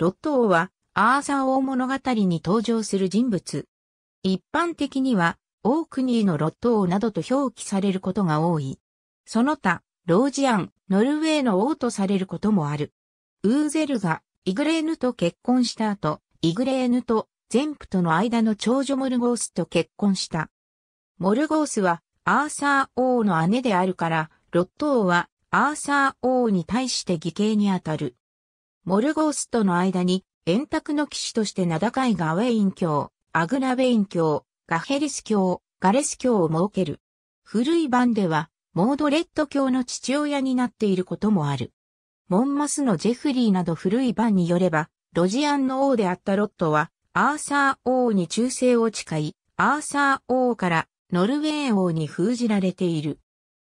ロット王は、アーサー王物語に登場する人物。一般的には、オークニーのロット王などと表記されることが多い。その他、ロージアン、ノルウェーの王とされることもある。ウーゼルが、イグレーヌと結婚した後、イグレーヌとゼンプとの間の長女モルゴースと結婚した。モルゴースは、アーサー王の姉であるから、ロット王は、アーサー王に対して義兄にあたる。モルゴースとの間に、円卓の騎士として名高いガウェイン教、アグウベイン教、ガヘリス教、ガレス教を設ける。古い版では、モードレット教の父親になっていることもある。モンマスのジェフリーなど古い版によれば、ロジアンの王であったロットは、アーサー王に忠誠を誓い、アーサー王からノルウェー王に封じられている。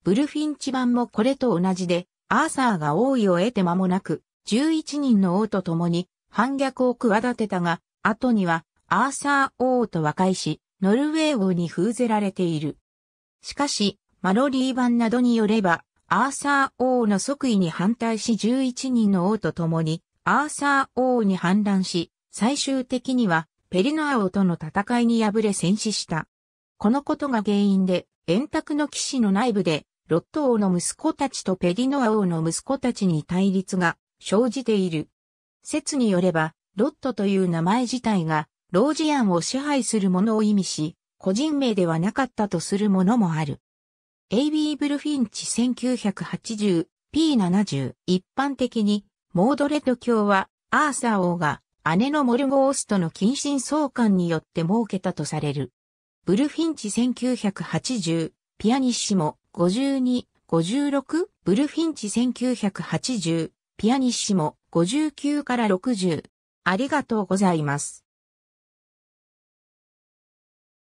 ブルフィンチ版もこれと同じで、アーサーが王位を得て間もなく、11人の王と共に反逆を企てたが、後にはアーサー王と和解し、ノルウェー王に封ぜられている。しかし、マロリー版などによれば、アーサー王の即位に反対し11人の王と共に、アーサー王に反乱し、最終的にはペリノア王との戦いに敗れ戦死した。このことが原因で、円卓の騎士の内部で、ロット王の息子たちとペリノア王の息子たちに対立が生じている。説によれば、ロットという名前自体が、老アンを支配する者を意味し、個人名ではなかったとするものもある。A.B. ブルフィンチ 1980P70 一般的に、モードレッド教は、アーサー王が、姉のモルゴーストの近親相関によって設けたとされる。ブルフィンチ1980、ピアニッシモ52、56、ブルフィンチ1980、ピアニッシモ59から60。ありがとうございます。